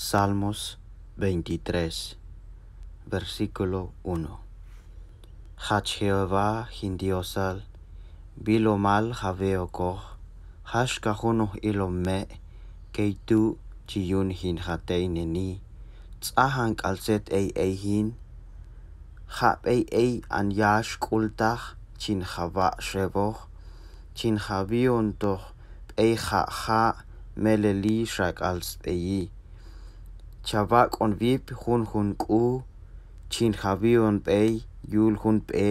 Salmos 23, versículo 1. Hach Jehová hindiosal, bilomal Koch hashkahuno me, keitu chiyun hin Neni tzahang alzet ei eihin, hap ei ei an yash kultach, chin hava chin ei ha ha meleli shak alz ei. Chavak on vip hun hun u Chin Havi on bei Yul hun pe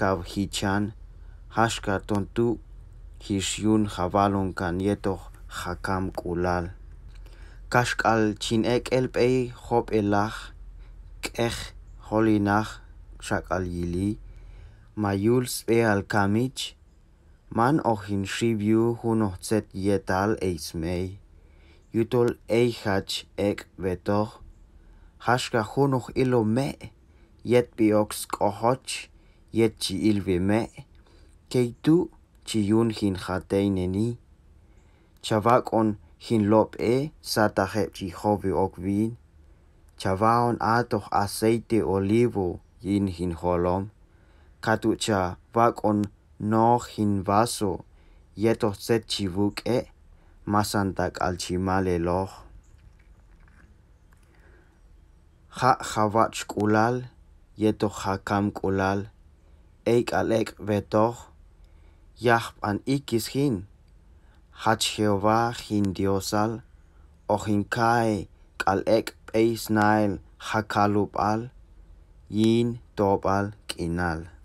kav hi chan Hashka ton tu Hish yun havalon kan yeto hakam kulal Kashk al chin ek el pe hop elach Kek holi nach Shak al yili Ma yul spe al kamich Man och hin shiv yu hun och zet yetal eis mei Jutol eihach ek vetor. Hashka hunuk ilo me. Yet biox kohoch. Yet chi ilvi me. Keitu yun hin hateineni. Chavak on hin lop e satahep chihovi okvin. Chavaon atoh aceite olivo yin hin holom. Katucha vak on no hin vaso. Yetoh set chivuk e. masantak alchimaleloj ja jawach k'ulal yetoj jakam k'ulal eek alek betoj yaj b'an ikis hin. jach jehová jin diosal ojinkae k'alek b'eis nael jakalub'al yin tob'al k'inal